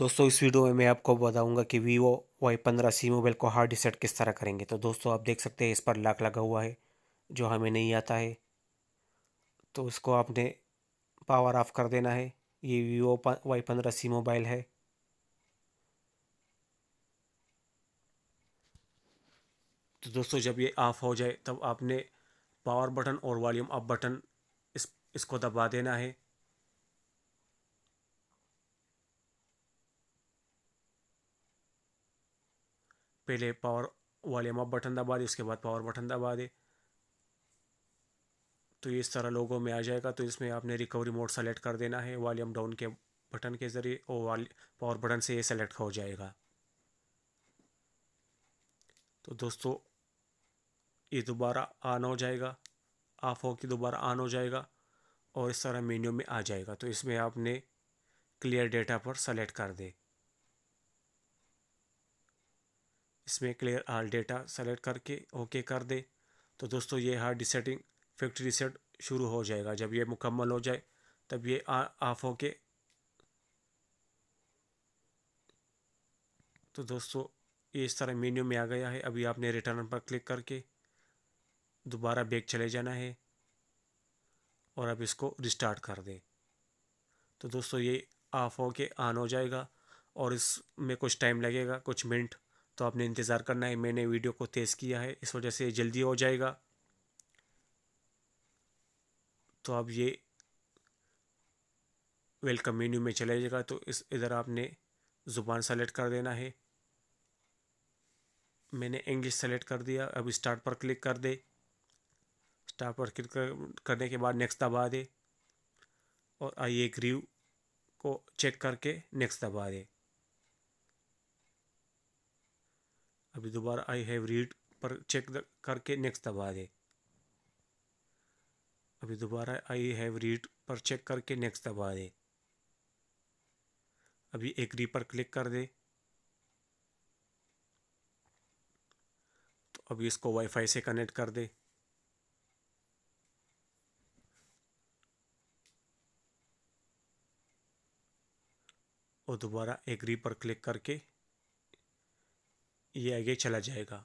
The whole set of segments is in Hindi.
दोस्तों इस वीडियो में मैं आपको बताऊंगा कि वीवो वाई पंद्रह सी मोबाइल को हार्ड रिसेट किस तरह करेंगे तो दोस्तों आप देख सकते हैं इस पर लाख लगा हुआ है जो हमें नहीं आता है तो उसको आपने पावर ऑफ कर देना है ये वीवो वाई पंद्रह सी मोबाइल है तो दोस्तों जब ये ऑफ हो जाए तब आपने पावर बटन और वॉल्यूम अप बटन इस इसको दबा देना है पहले पावर वॉल्यूम अप बटन दबा दे उसके बाद पावर बटन दबा दे तो ये इस तरह लोगों में आ जाएगा तो इसमें आपने रिकवरी मोड सेलेक्ट कर देना है वॉल्यूम डाउन के बटन के ज़रिए और पावर बटन से ये सेलेक्ट हो जाएगा तो दोस्तों ये दोबारा ऑन हो जाएगा ऑफ हो के दोबारा ऑन हो जाएगा और इस तरह मेन्यू में आ जाएगा तो इसमें आपने क्लियर डेटा पर सेलेक्ट कर दे इसमें क्लियर आल डेटा सेलेक्ट करके ओके कर दे तो दोस्तों ये हार्ड डिसेटिंग फैक्ट्री रिसेट शुरू हो जाएगा जब ये मुकम्मल हो जाए तब ये ऑफ होके तो दोस्तों ये इस तरह मेन्यू में आ गया है अभी आपने रिटर्न पर क्लिक करके दोबारा बैग चले जाना है और अब इसको रिस्टार्ट कर दें तो दोस्तों ये ऑफ होके ऑन हो जाएगा और इसमें कुछ टाइम लगेगा कुछ मिनट तो आपने इंतज़ार करना है मैंने वीडियो को तेज़ किया है इस वजह से जल्दी हो जाएगा तो आप ये वेलकम मेन्यू में चले जाएगा तो इस इधर आपने ज़ुबान सेलेक्ट कर देना है मैंने इंग्लिश सेलेक्ट कर दिया अब स्टार्ट पर क्लिक कर दे स्टार्ट पर क्लिक करने के बाद नेक्स्ट दबा दे और आइए ग्रीव को चेक करके नेक्स्ट दबा दे अभी दोबारा आई हैव रीड पर चेक करके नेक्स्ट दबा दें अभी दोबारा आई हैव रीड पर चेक करके नेक्स्ट दबा दें अभी री पर क्लिक कर दें तो अभी इसको वाईफाई से कनेक्ट कर दे और दोबारा एग्री पर क्लिक करके ये आगे चला जाएगा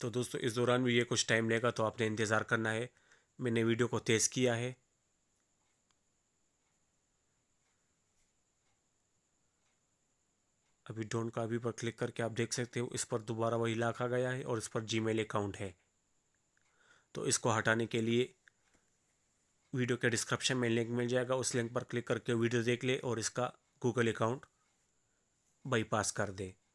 तो दोस्तों इस दौरान भी ये कुछ टाइम लेगा तो आपने इंतज़ार करना है मैंने वीडियो को तेज़ किया है अभी डोन का अभी पर क्लिक करके आप देख सकते हो इस पर दोबारा वही लाखा गया है और इस पर जीमेल अकाउंट है तो इसको हटाने के लिए वीडियो के डिस्क्रिप्शन में लिंक मिल जाएगा उस लिंक पर क्लिक करके वीडियो देख ले और इसका गूगल अकाउंट बाईपास कर दे